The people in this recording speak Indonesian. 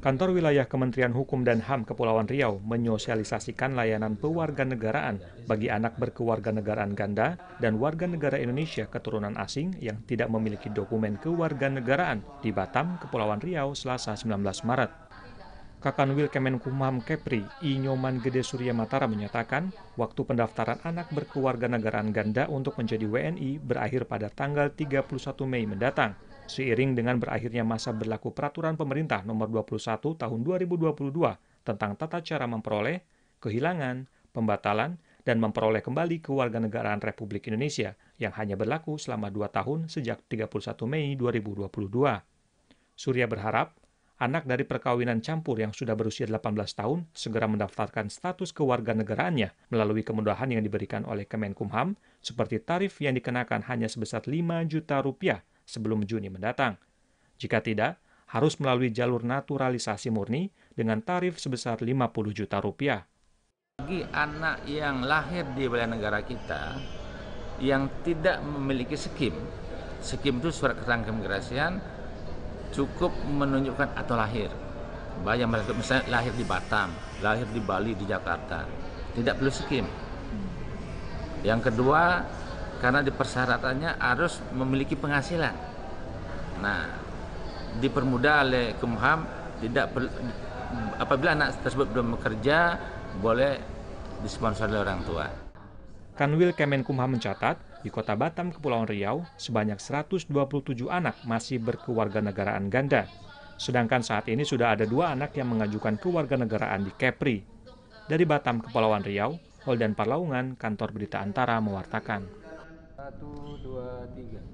Kantor Wilayah Kementerian Hukum dan HAM Kepulauan Riau menyosialisasikan layanan pewarganegaraan bagi anak berkewarganegaraan ganda dan warga negara Indonesia keturunan asing yang tidak memiliki dokumen kewarganegaraan di Batam, Kepulauan Riau, Selasa 19 Maret. Kakanwil Kemenkumham Kepri Inyoman Gede Surya Matara menyatakan, waktu pendaftaran anak berkeluarga negaraan ganda untuk menjadi WNI berakhir pada tanggal 31 Mei mendatang. Seiring dengan berakhirnya masa berlaku peraturan pemerintah nomor 21 tahun 2022 tentang tata cara memperoleh, kehilangan, pembatalan, dan memperoleh kembali kewarganegaraan Republik Indonesia yang hanya berlaku selama dua tahun sejak 31 Mei 2022. Surya berharap anak dari perkawinan campur yang sudah berusia 18 tahun segera mendaftarkan status kewarganegaraannya melalui kemudahan yang diberikan oleh Kemenkumham, seperti tarif yang dikenakan hanya sebesar 5 juta rupiah sebelum Juni mendatang. Jika tidak, harus melalui jalur naturalisasi murni dengan tarif sebesar 50 juta rupiah. Bagi anak yang lahir di wilayah negara kita yang tidak memiliki skim, skim itu surat keterangan keimigrasian, cukup menunjukkan atau lahir bayang mereka misalnya lahir di Batam lahir di Bali di Jakarta tidak perlu skim yang kedua karena di persyaratannya harus memiliki penghasilan nah dipermudah oleh Kumham tidak per, apabila anak tersebut belum bekerja boleh disponsori oleh orang tua Kanwil Kemenkumham mencatat di kota Batam, Kepulauan Riau, sebanyak 127 anak masih berkewarganegaraan ganda. Sedangkan saat ini sudah ada dua anak yang mengajukan kewarganegaraan di Kepri. Dari Batam, Kepulauan Riau, Holdan Parlaungan, Kantor Berita Antara mewartakan. Satu, dua, tiga.